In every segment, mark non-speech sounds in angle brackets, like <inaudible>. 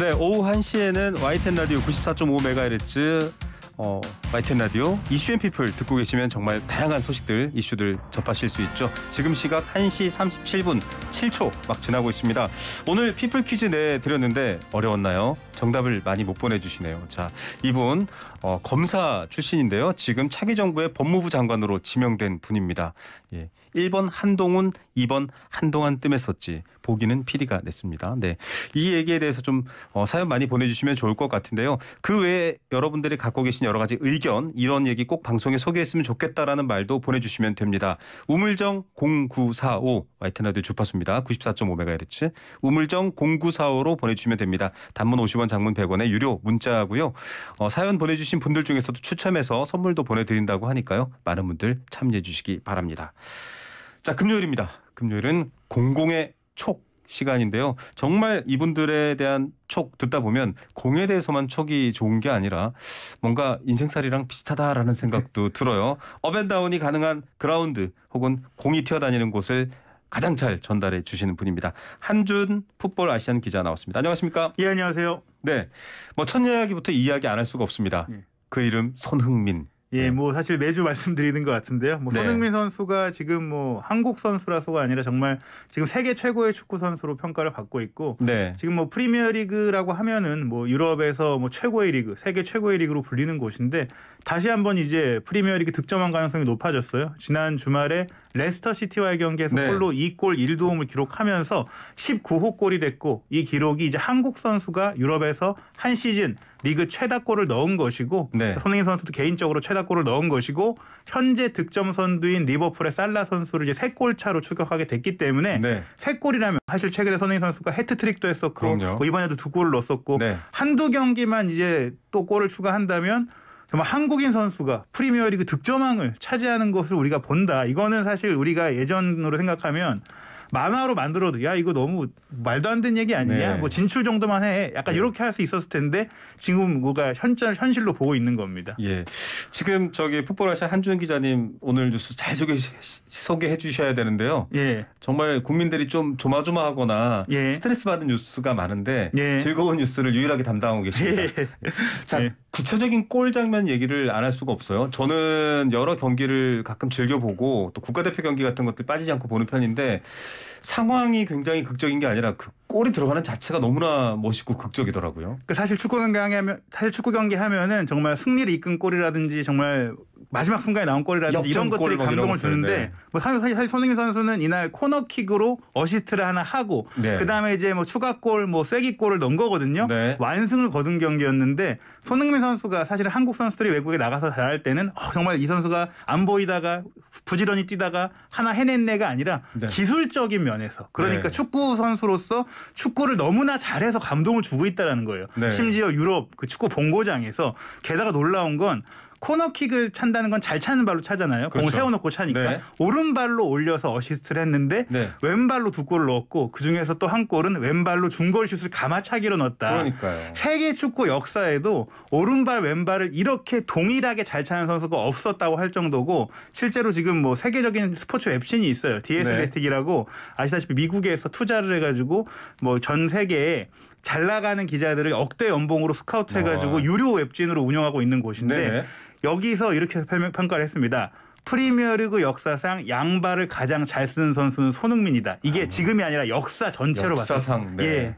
네, 오후 1시에는 YTN 라디오 94.5MHz 어, YTN 라디오 이슈 앤 피플 듣고 계시면 정말 다양한 소식들, 이슈들 접하실 수 있죠. 지금 시각 1시 37분 7초 막 지나고 있습니다. 오늘 피플 퀴즈 내드렸는데 어려웠나요? 정답을 많이 못 보내주시네요. 자, 이분 어, 검사 출신인데요. 지금 차기 정부의 법무부 장관으로 지명된 분입니다. 예. 1번 한동훈, 2번 한동안 뜸했었지. 보기는 PD가 냈습니다. 네. 이 얘기에 대해서 좀 어, 사연 많이 보내주시면 좋을 것 같은데요. 그 외에 여러분들이 갖고 계신 여러 가지 의견, 이런 얘기 꼭 방송에 소개했으면 좋겠다라는 말도 보내주시면 됩니다. 우물정 0945 와이트나드 주파수입니다. 94.5MHz 우물정 0945로 보내주시면 됩니다. 단문 50원, 장문 100원의 유료 문자고요. 어, 사연 보내주신 분들 중에서도 추첨해서 선물도 보내드린다고 하니까요. 많은 분들 참여해 주시기 바랍니다. 자, 금요일입니다. 금요일은 공공의 촉 시간인데요. 정말 이분들에 대한 촉 듣다 보면 공에 대해서만 촉이 좋은 게 아니라 뭔가 인생살이랑 비슷하다라는 생각도 네. 들어요. 업앤다운이 가능한 그라운드 혹은 공이 튀어다니는 곳을 가장 잘 전달해 주시는 분입니다. 한준 풋볼 아시안 기자 나왔습니다. 안녕하십니까? 예, 안녕하세요. 네. 뭐 첫 이야기부터 이야기 안 할 수가 없습니다. 예. 그 이름 손흥민. 예, 네. 뭐 사실 매주 <laughs> 말씀드리는 것 같은데요. 뭐 네. 손흥민 네. 선수가 지금 뭐 한국 선수라서가 아니라 정말 지금 세계 최고의 축구 선수로 평가를 받고 있고 네. 지금 뭐 프리미어리그라고 하면은 뭐 유럽에서 뭐 최고의 리그, 세계 최고의 리그로 불리는 곳인데 다시 한번 이제 프리미어리그 득점한 가능성이 높아졌어요. 지난 주말에 레스터 시티와의 경기에서 홀로 2골 1도움을 기록하면서 19호 골이 됐고 이 기록이 이제 한국 선수가 유럽에서 한 시즌 리그 최다골을 넣은 것이고 네. 손흥민 선수도 개인적으로 최다골을 넣은 것이고 현재 득점 선두인 리버풀의 살라 선수를 이제 세 골 차로 추격하게 됐기 때문에 네. 세 골이라면 사실 최근에 손흥민 선수가 해트트릭도 했었고 뭐 이번에도 두 골을 넣었었고 네. 한두 경기만 이제 또 골을 추가한다면 정말 한국인 선수가 프리미어리그 득점왕을 차지하는 것을 우리가 본다. 이거는 사실 우리가 예전으로 생각하면 만화로 만들어도 야 이거 너무 말도 안 되는 얘기 아니냐? 네. 뭐 진출 정도만 해. 약간 네. 이렇게 할 수 있었을 텐데 지금 뭐가 현장 현실로 보고 있는 겁니다. 예. 지금 저기 풋볼아시아 한준 기자님 오늘 뉴스 잘 소개 소개해 주셔야 되는데요. 예. 정말 국민들이 좀 조마조마하거나 예. 스트레스 받은 뉴스가 많은데 예. 즐거운 뉴스를 유일하게 담당하고 계십니다. 예. <laughs> 자, 예. 구체적인 골 장면 얘기를 안 할 수가 없어요. 저는 여러 경기를 가끔 즐겨보고 또 국가대표 경기 같은 것들 빠지지 않고 보는 편인데 상황이 굉장히 극적인 게 아니라 그 골이 들어가는 자체가 너무나 멋있고 극적이더라고요. 그 사실 축구 경기 하면 사실 축구 경기 하면은 정말 승리를 이끈 골이라든지 정말 마지막 순간에 나온 골이라든지 이런 것들이 뭐 감동을 주는데 네. 뭐 사실 사실 손흥민 선수는 이날 코너킥으로 어시스트를 하나 하고 네. 그다음에 이제 뭐 추가골 뭐 쐐기골을 넣은 거거든요. 네. 완승을 거둔 경기였는데 손흥민 선수가 사실 한국 선수들이 외국에 나가서 잘할 때는 어, 정말 이 선수가 안 보이다가 부지런히 뛰다가 하나 해낸 애가 아니라 네. 기술적인 감각적인 면에서 그러니까 네. 축구 선수로서 축구를 너무나 잘해서 감동을 주고 있다라는 거예요. 네. 심지어 유럽 그 축구 본고장에서 게다가 놀라운 건 코너킥을 찬다는 건 잘 차는 발로 차잖아요. 그렇죠. 공을 세워놓고 차니까 네. 오른발로 올려서 어시스트를 했는데 네. 왼발로 두 골을 넣었고 그 중에서 또 한 골은 왼발로 중거리 슛을 감아차기로 넣었다. 그러니까요. 세계 축구 역사에도 오른발 왼발을 이렇게 동일하게 잘 차는 선수가 없었다고 할 정도고 실제로 지금 뭐 세계적인 스포츠 웹신이 있어요. DS 베틱이라고 네. 아시다시피 미국에서 투자를 해가지고 뭐 전 세계에 잘 나가는 기자들을 억대 연봉으로 스카우트 해가지고 어. 유료 웹진으로 운영하고 있는 곳인데 네네. 여기서 이렇게 평가를 했습니다. 프리미어리그 역사상 양발을 가장 잘 쓰는 선수는 손흥민이다. 이게 아, 지금이 아니라 역사 전체로 역사상, 봤어요. 네. 예.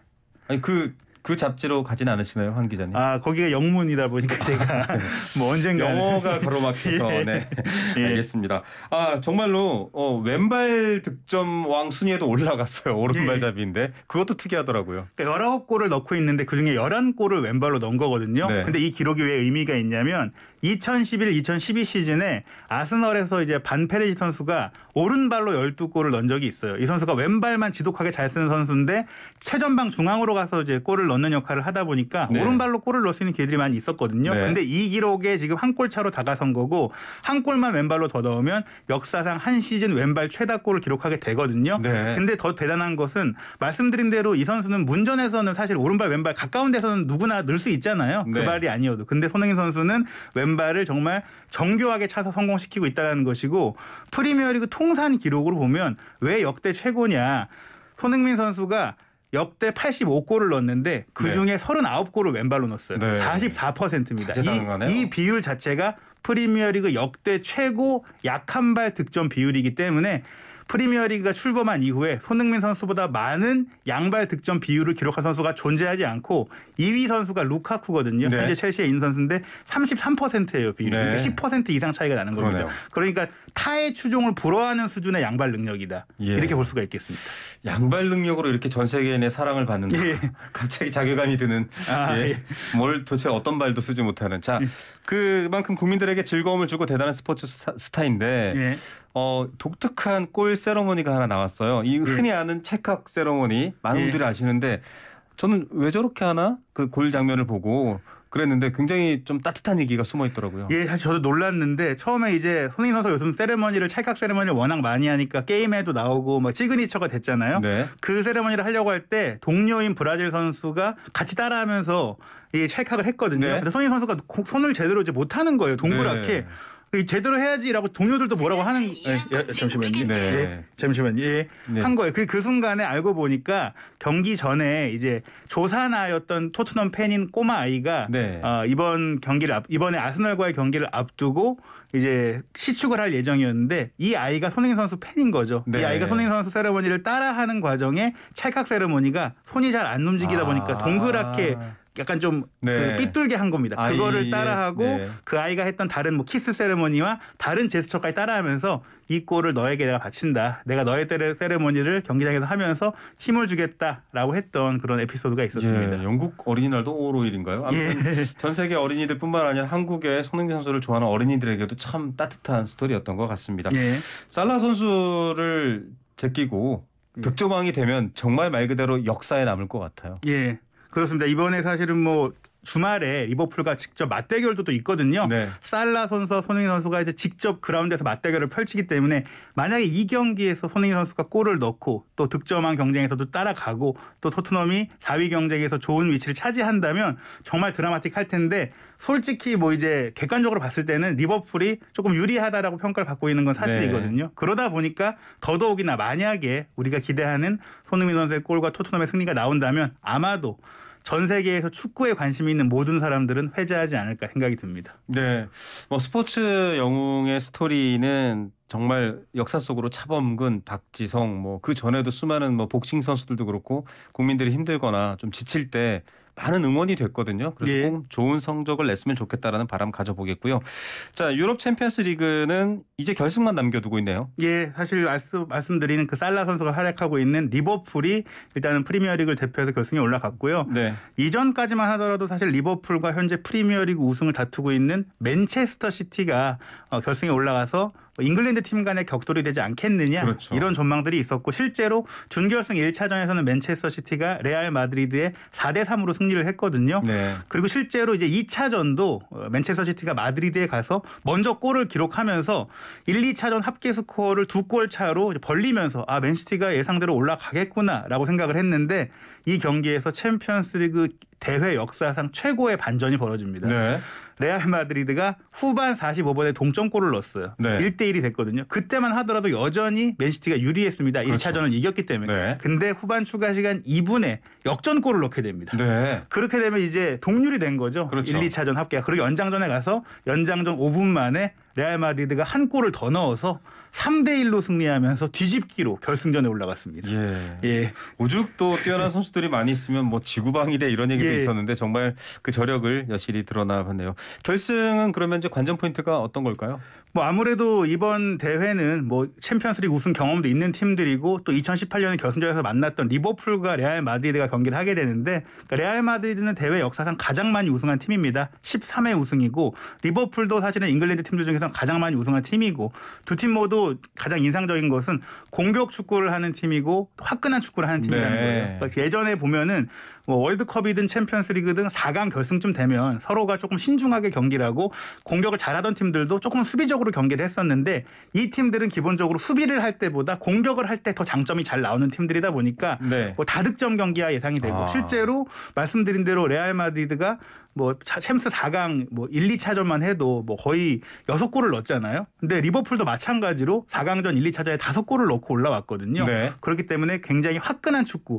아니 그그 잡지로 가진 않으시나요, 황 기자님? 아 거기가 영문이다 보니까 제가 <laughs> 네. 뭐 언젠가 영어가 가로막혀서 <laughs> 예. 네 예. 알겠습니다. 아 정말로 어, 왼발 득점왕 순위에도 올라갔어요. <laughs> 오른발잡이인데 예. 그것도 특이하더라고요. 그러니까 19골을 넣고 있는데 그 중에 11골을 왼발로 넣은 거거든요. 네. 근데 이 기록이 왜 의미가 있냐면 2011-2012 시즌에 아스널에서 이제 반페레지 선수가 오른발로 12골을 넣은 적이 있어요. 이 선수가 왼발만 지독하게 잘 쓰는 선수인데 최전방 중앙으로 가서 이제 골을 넣는 역할을 하다 보니까 네. 오른발로 골을 넣을 수 있는 기회들이 많이 있었거든요. 네. 근데 이 기록에 지금 한 골 차로 다가선 거고 한 골만 왼발로 더 넣으면 역사상 한 시즌 왼발 최다 골을 기록하게 되거든요. 네. 근데 더 대단한 것은 말씀드린 대로 이 선수는 문전에서는 사실 오른발 왼발 가까운 데서는 누구나 넣을 수 있잖아요. 그 네. 발이 아니어도. 근데 손흥민 선수는 왼발을 정말 정교하게 차서 성공시키고 있다는 것이고 프리미어리그 통산 기록으로 보면 왜 역대 최고냐. 손흥민 선수가 역대 85골을 넣었는데 그중에 네. 39골을 왼발로 넣었어요. 네. 44%입니다. 이, 이 비율 자체가 프리미어리그 역대 최고 약한 발 득점 비율이기 때문에 프리미어리그가 출범한 이후에 손흥민 선수보다 많은 양발 득점 비율을 기록한 선수가 존재하지 않고 2위 선수가 루카쿠거든요. 네. 현재 첼시의인 선수인데 33%예요 비율이. 네. 그러니까 10% 이상 차이가 나는 그러네요. 겁니다. 그러니까 타의 추종을 불허하는 수준의 양발 능력이다. 예. 이렇게 볼 수가 있겠습니다. 양발 능력으로 이렇게 전 세계인의 사랑을 받는다. 예. <laughs> 갑자기 자괴감이 드는. 아, 예. 예. 뭘 도대체 어떤 발도 쓰지 못하는. 자, 예. 그만큼 국민들에게 즐거움을 주고 대단한 스포츠 스타, 스타인데. 예. 어, 독특한 골 세러머니가 하나 나왔어요. 이 예. 흔히 아는 체각 세러머니 많은 예. 분들이 아시는데 저는 왜 저렇게 하나 그 골 장면을 보고 그랬는데 굉장히 좀 따뜻한 얘기가 숨어 있더라고요. 예, 사실 저도 놀랐는데 처음에 이제 손흥민 선수가 요즘 세레머니를 찰칵 세레머니를 워낙 많이 하니까 게임에도 나오고 막 뭐 시그니처가 됐잖아요. 네. 그 세레머니를 하려고 할 때 동료인 브라질 선수가 같이 따라하면서 이 찰칵을 했거든요. 네. 근데 손흥민 선수가 손을 제대로 이제 못 하는 거예요. 동그랗게. 네. 그 제대로 해야지라고 동료들도 뭐라고 하는 예, 예 잠시만요. 네. 예, 잠시만요. 예, 네. 한 거예요. 그, 그 순간에 알고 보니까 경기 전에 이제 조사나였던 토트넘 팬인 꼬마 아이가 네. 어, 이번 경기를 앞, 이번에 아스널과의 경기를 앞두고 이제 시축을 할 예정이었는데 이 아이가 손흥민 선수 팬인 거죠. 네. 이 아이가 손흥민 선수 세레머니를 따라하는 과정에 찰칵 세레머니가 손이 잘 안 움직이다 보니까 아. 동그랗게 약간 좀 그 네. 그 삐뚤게 한 겁니다. 아이, 그거를 따라하고 네. 그 아이가 했던 다른 뭐 키스 세레머니와 다른 제스처까지 따라하면서 이 골을 너에게 내가 바친다. 내가 너의 세레머니를 경기장에서 하면서 힘을 주겠다라고 했던 그런 에피소드가 있었습니다. 예, 영국 어린이날도 5월 5일인가요? 아무튼 예. <laughs> 전 세계 어린이들뿐만 아니라 한국의 손흥민 선수를 좋아하는 어린이들에게도 참 따뜻한 스토리였던 것 같습니다. 예. 살라 선수를 제끼고 예. 득점왕이 되면 정말 말 그대로 역사에 남을 것 같아요. 예. 그렇습니다. 이번에 사실은 뭐 주말에 리버풀과 직접 맞대결도 또 있거든요. 네. 살라 선수와 손흥민 선수가 이제 직접 그라운드에서 맞대결을 펼치기 때문에 만약에 이 경기에서 손흥민 선수가 골을 넣고 또 득점한 경쟁에서도 따라가고 또 토트넘이 4위 경쟁에서 좋은 위치를 차지한다면 정말 드라마틱할 텐데 솔직히 뭐 이제 객관적으로 봤을 때는 리버풀이 조금 유리하다라고 평가를 받고 있는 건 사실이거든요. 네. 그러다 보니까 더더욱이나 만약에 우리가 기대하는 손흥민 선수의 골과 토트넘의 승리가 나온다면 아마도 전 세계에서 축구에 관심이 있는 모든 사람들은 회자하지 않을까 생각이 듭니다. 네. 뭐 스포츠 영웅의 스토리는 정말 역사 속으로 차범근, 박지성 뭐 그 전에도 수많은 뭐 복싱 선수들도 그렇고 국민들이 힘들거나 좀 지칠 때 많은 응원이 됐거든요. 그래서 예. 꼭 좋은 성적을 냈으면 좋겠다라는 바람 가져보겠고요. 자, 유럽 챔피언스 리그는 이제 결승만 남겨두고 있네요. 예, 사실 말씀, 말씀드리는 그 살라 선수가 활약하고 있는 리버풀이 일단은 프리미어리그를 대표해서 결승에 올라갔고요. 네. 이전까지만 하더라도 사실 리버풀과 현재 프리미어리그 우승을 다투고 있는 맨체스터 시티가 어, 결승에 올라가서 뭐 잉글랜드 팀 간의 격돌이 되지 않겠느냐 그렇죠. 이런 전망들이 있었고 실제로 준결승 1차전에서는 맨체스터 시티가 레알 마드리드에 4대 3으로 승리를 했거든요. 네. 그리고 실제로 이제 2차전도 맨체스터 시티가 마드리드에 가서 먼저 골을 기록하면서 1, 2차전 합계 스코어를 두 골 차로 벌리면서 아 맨시티가 예상대로 올라가겠구나라고 생각을 했는데 이 경기에서 챔피언스리그 대회 역사상 최고의 반전이 벌어집니다. 네. 레알 마드리드가 후반 45분에 동점골을 넣었어요. 네. 1대 1이 됐거든요. 그때만 하더라도 여전히 맨시티가 유리했습니다. 그렇죠. 1차전은 이겼기 때문에. 네. 근데 후반 추가 시간 2분에 역전골을 넣게 됩니다. 네. 그렇게 되면 이제 동률이 된 거죠. 그렇죠. 1, 2차전 합계. 그리고 연장전에 가서 연장전 5분 만에 레알 마드리드가 한 골을 더 넣어서 3대 1로 승리하면서 뒤집기로 결승전에 올라갔습니다. 예. 예. 오죽 또 뛰어난 선수들이 많이 있으면 뭐 지구방위대 이런 얘기도 예. 있었는데 정말 그 저력을 여실히 드러나봤네요. 결승은 그러면 이제 관전 포인트가 어떤 걸까요? 뭐 아무래도 이번 대회는 뭐 챔피언스리그 우승 경험도 있는 팀들이고 또 2018년에 결승전에서 만났던 리버풀과 레알 마드리드가 경기를 하게 되는데 그러니까 레알 마드리드는 대회 역사상 가장 많이 우승한 팀입니다. 13회 우승이고 리버풀도 사실은 잉글랜드 팀들 중에서 리그에서 가장 많이 우승한 팀이고 두 팀 모두 가장 인상적인 것은 공격 축구를 하는 팀이고 화끈한 축구를 하는 팀이라는 네. 거예요. 그러니까 예전에 보면은 뭐 월드컵이든 챔피언스리그 든 4강 결승쯤 되면 서로가 조금 신중하게 경기를 하고 공격을 잘하던 팀들도 조금 수비적으로 경기를 했었는데 이 팀들은 기본적으로 수비를 할 때보다 공격을 할 때 더 장점이 잘 나오는 팀들이다 보니까 네. 뭐 다득점 경기가 예상이 되고 아. 실제로 말씀드린 대로 레알 마드리드가 뭐 챔스 4강 뭐 1, 2차전만 해도 뭐 거의 6골을 넣었잖아요. 근데 리버풀도 마찬가지로 4강전 1, 2차전에 5골을 넣고 올라왔거든요. 네. 그렇기 때문에 굉장히 화끈한 축구.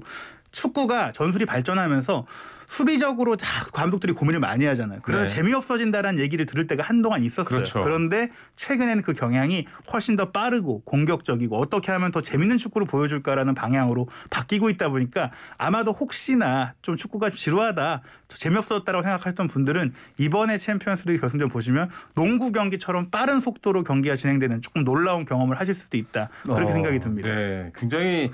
축구가 전술이 발전하면서 수비적으로 다 감독들이 고민을 많이 하잖아요. 그래서 네. 재미없어진다라는 얘기를 들을 때가 한동안 있었어요. 그렇죠. 그런데 최근에는 그 경향이 훨씬 더 빠르고 공격적이고 어떻게 하면 더 재밌는 축구를 보여줄까라는 방향으로 바뀌고 있다 보니까 아마도 혹시나 좀 축구가 지루하다, 재미없어졌다고 라 생각하셨던 분들은 이번에 챔피언스리그 결승전 보시면 농구 경기처럼 빠른 속도로 경기가 진행되는 조금 놀라운 경험을 하실 수도 있다 그렇게 어, 생각이 듭니다. 네, 굉장히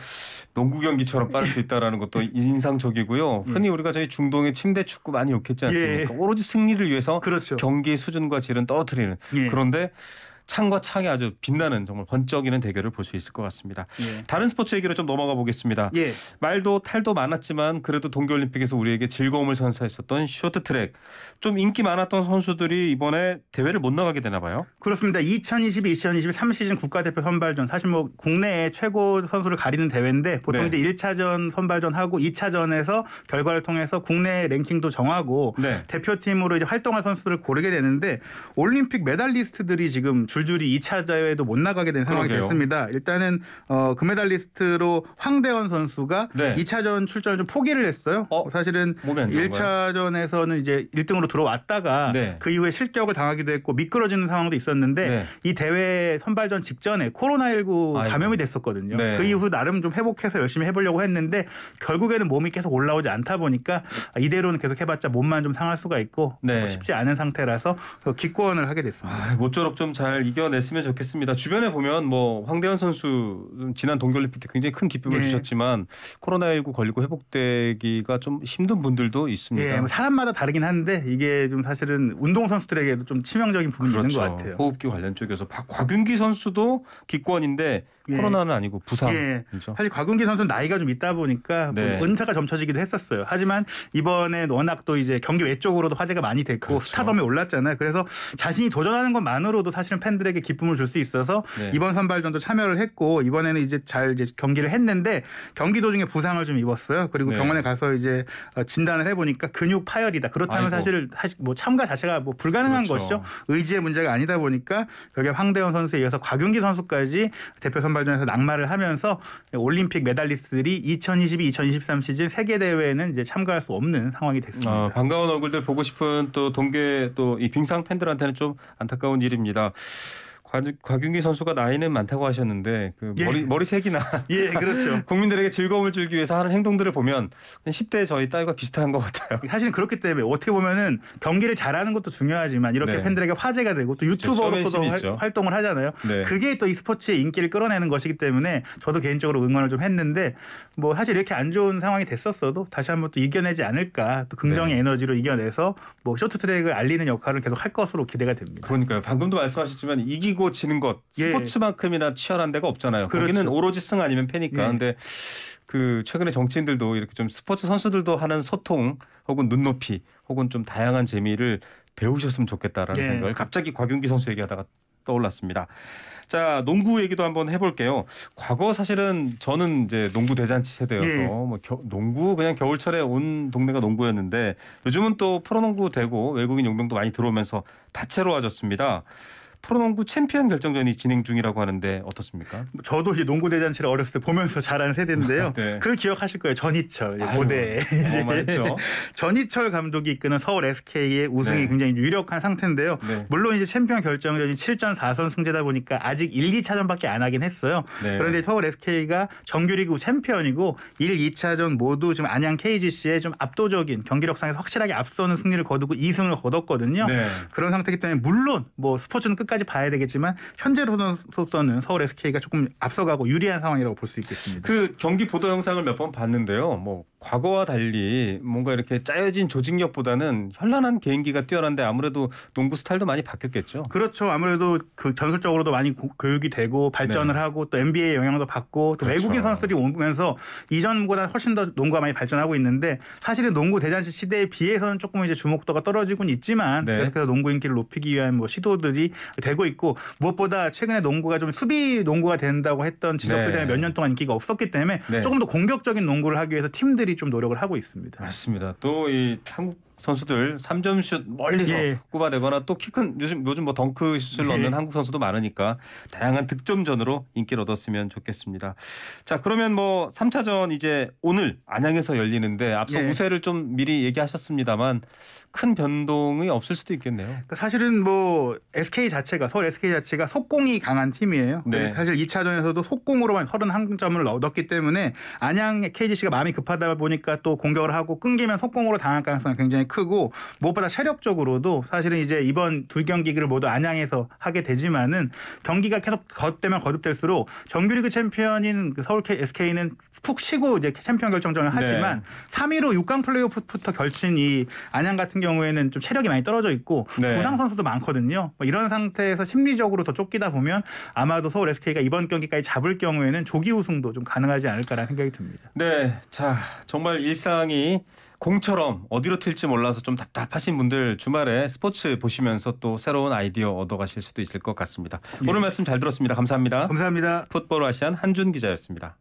농구 경기처럼 빠를 수 있다라는 것도 <laughs> 인상적이고요. 흔히 음. 우리가 저희 중 중동의 침대 축구 많이 욕했지 예. 않습니까? 예. 오로지 승리를 위해서 그렇죠. 경기의 수준과 질은 떨어뜨리는. 예. 그런데 창과 창이 아주 빛나는 정말 번쩍이는 대결을 볼 수 있을 것 같습니다. 예. 다른 스포츠 얘기로 좀 넘어가 보겠습니다. 예. 말도 탈도 많았지만 그래도 동계올림픽에서 우리에게 즐거움을 선사했었던 쇼트트랙 좀 인기 많았던 선수들이 이번에 대회를 못 나가게 되나 봐요. 그렇습니다. 2022-2023 시즌 국가대표 선발전 사실 뭐 국내에 최고 선수를 가리는 대회인데 보통 네. 이제 1차전 선발전하고 2차전에서 결과를 통해서 국내 랭킹도 정하고 네. 대표팀으로 이제 활동할 선수들을 고르게 되는데 올림픽 메달리스트들이 지금 줄줄이 2차 대회도 못 나가게 된 상황이 그러게요. 됐습니다. 일단은 어, 금메달리스트로 그 황대원 선수가 네. 2차전 출전을 좀 포기를 했어요. 어? 사실은 1차전에서는 이제 1등으로 들어왔다가 네. 그 이후에 실격을 당하기도 했고 미끄러지는 상황도 있었는데 네. 이 대회 선발전 직전에 코로나19 아이고. 감염이 됐었거든요. 네. 그 이후 나름 좀 회복해서 열심히 해보려고 했는데 결국에는 몸이 계속 올라오지 않다 보니까 이대로는 계속 해봤자 몸만 좀 상할 수가 있고 네. 쉽지 않은 상태라서 기권을 하게 됐습니다. 아, 모쪼록 좀잘 잘 이겨냈으면 좋겠습니다. 주변에 보면 뭐 황대현 선수 지난 동계올림픽 때 굉장히 큰 기쁨을 네. 주셨지만 코로나19 걸리고 회복되기가 좀 힘든 분들도 예, 있습니다. 네, 뭐 사람마다 다르긴 한데 이게 좀 사실은 운동 선수들에게도 좀 치명적인 부분이 그렇죠. 있는 것 그렇죠. 같아요. 호흡기 관련 쪽에서 곽윤기 선수도 기권인데 예. 코로나는 아니고 부상이 예. 그렇죠? 사실 곽윤기 선수는 나이가 좀 있다 보니까 뭐 네. 뭐 은퇴가 점쳐지기도 했었어요. 하지만 이번에 워낙 또 이제 경기 외적으로도 화제가 많이 됐고 그렇죠. 스타덤에 올랐잖아요. 그래서 자신이 도전하는 것만으로도 사실은 팬 팬들에게 기쁨을 줄 수 있어서 네. 이번 선발전도 참여를 했고 이번에는 이제 잘 이제 경기를 했는데 경기 도중에 부상을 좀 입었어요. 그리고 네. 병원에 가서 이제 어, 진단을 해보니까 근육 파열이다. 그렇다면 사실 뭐 참가 자체가 뭐 불가능한 그렇죠. 것이죠. 의지의 문제가 아니다 보니까 결국 황대현 선수에 이어서 곽윤기 선수까지 대표 선발전에서 낙마를 하면서 올림픽 메달리스트들이 2022-2023 시즌 세계 대회에는 이제 참가할 수 없는 상황이 됐습니다. 아, 반가운 얼굴들 보고 싶은 또 동계 또 이 빙상 팬들한테는 좀 안타까운 일입니다. 곽윤기 선수가 나이는 많다고 하셨는데 그 예. 머리 머리색이나 <laughs> 예 그렇죠 <laughs> 국민들에게 즐거움을 주기 위해서 하는 행동들을 보면 10대 저희 딸과 비슷한 것 같아요. <laughs> 사실은 그렇기 때문에 어떻게 보면은 경기를 잘하는 것도 중요하지만 이렇게 네. 팬들에게 화제가 되고 또 그렇죠. 유튜버로서도 화, 활동을 하잖아요. 네. 그게 또 이 스포츠의 인기를 끌어내는 것이기 때문에 저도 개인적으로 응원을 좀 했는데 뭐 사실 이렇게 안 좋은 상황이 됐었어도 다시 한번 또 이겨내지 않을까 또 긍정의 네. 에너지로 이겨내서 뭐 쇼트트랙을 알리는 역할을 계속 할 것으로 기대가 됩니다. 그러니까요. 방금도 말씀하셨지만 이기고 이기고 지는 것 예. 스포츠만큼이나 치열한 데가 없잖아요. 그렇죠. 거기는 오로지 승 아니면 패니까. 그런데그 예. 최근에 정치인들도 이렇게 좀 스포츠 선수들도 하는 소통 혹은 눈높이 혹은 좀 다양한 재미를 배우셨으면 좋겠다라는 예. 생각을 갑자기 곽윤기 선수 얘기하다가 떠올랐습니다. 자 농구 얘기도 한번 해볼게요. 과거 사실은 저는 이제 농구 대잔치 세대여서 예. 뭐 겨, 농구 그냥 겨울철에 온 동네가 농구였는데 요즘은 또 프로농구 되고 외국인 용병도 많이 들어오면서 다채로워졌습니다. 프로농구 챔피언 결정전이 진행 중이라고 하는데 어떻습니까? 저도 이 농구 대잔치를 어렸을 때 보면서 자란 세대인데요. <laughs> 네. 그걸 기억하실 거예요. 전희철 고대 어, <laughs> 전희철 감독이 이끄는 서울 SK의 우승이 네. 굉장히 유력한 상태인데요. 네. 물론 이제 챔피언 결정전이 7전 4선 승제다 보니까 아직 1, 2차전밖에 안 하긴 했어요. 네. 그런데 서울 SK가 정규리그 챔피언이고 1, 2차전 모두 지금 안양 KGC의 좀 압도적인 경기력상에서 확실하게 앞서는 승리를 거두고 2승을 거뒀거든요. 네. 그런 상태이기 때문에 물론 뭐 스포츠는 끝 끝까지 봐야 되겠지만 현재로서는 서울 SK가 조금 앞서가고 유리한 상황이라고 볼 수 있겠습니다. 그 경기 보도 영상을 몇 번 봤는데요. 뭐 과거와 달리 뭔가 이렇게 짜여진 조직력보다는 현란한 개인기가 뛰어난데 아무래도 농구 스타일도 많이 바뀌었겠죠. 그렇죠. 아무래도 그 전술적으로도 많이 고, 교육이 되고 발전을 네. 하고 또 NBA의 영향도 받고 또 그렇죠. 외국인 선수들이 오면서 이전보다 훨씬 더 농구가 많이 발전하고 있는데 사실은 농구 대잔치 시대에 비해서는 조금 이제 주목도가 떨어지곤 있지만 네. 계속해서 농구 인기를 높이기 위한 뭐 시도들이 되고 있고 무엇보다 최근에 농구가 좀 수비 농구가 된다고 했던 지적들 네. 때문에 몇 년 동안 인기가 없었기 때문에 네. 조금 더 공격적인 농구를 하기 위해서 팀들이 좀 노력을 하고 있습니다. 맞습니다. 또 이 한국 선수들 3점슛 멀리서 예. 꼽아내거나 또 키 큰 요즘 요즘 뭐 덩크슛을 예. 네. 넣는 한국 선수도 많으니까 다양한 득점전으로 인기를 얻었으면 좋겠습니다. 자 그러면 뭐 3차전 이제 오늘 안양에서 열리는데 앞서 예. 우세를 좀 미리 얘기하셨습니다만 큰 변동이 없을 수도 있겠네요. 그러니까 사실은 뭐 SK 자체가 서울 SK 자체가 속공이 강한 팀이에요. 네. 사실 2차전에서도 속공으로만 31점을 얻었기 때문에 안양 KGC가 마음이 급하다 보니까 또 공격을 하고 끊기면 속공으로 당할 가능성이 굉장히 크고 무엇보다 체력적으로도 사실은 이제 이번 두 경기를 모두 안양에서 하게 되지만은 경기가 계속 거듭되면 거듭될수록 정규리그 챔피언인 그 서울 SK는 푹 쉬고 이제 챔피언 결정전을 네. 하지만 네. 3위로 6강 플레이오프부터 결친 이 안양 같은 경우에는 좀 체력이 많이 떨어져 있고 네. 부상 선수도 많거든요. 뭐 이런 상태에서 심리적으로 더 쫓기다 보면 아마도 서울 SK가 이번 경기까지 잡을 경우에는 조기 우승도 좀 가능하지 않을까라는 생각이 듭니다. 네, 자 정말 일상이 공처럼 어디로 튈지 몰라서 좀 답답하신 분들 주말에 스포츠 보시면서 또 새로운 아이디어 얻어가실 수도 있을 것 같습니다. 네. 오늘 말씀 잘 들었습니다. 감사합니다. 감사합니다. 풋볼 아시안 한준 기자였습니다.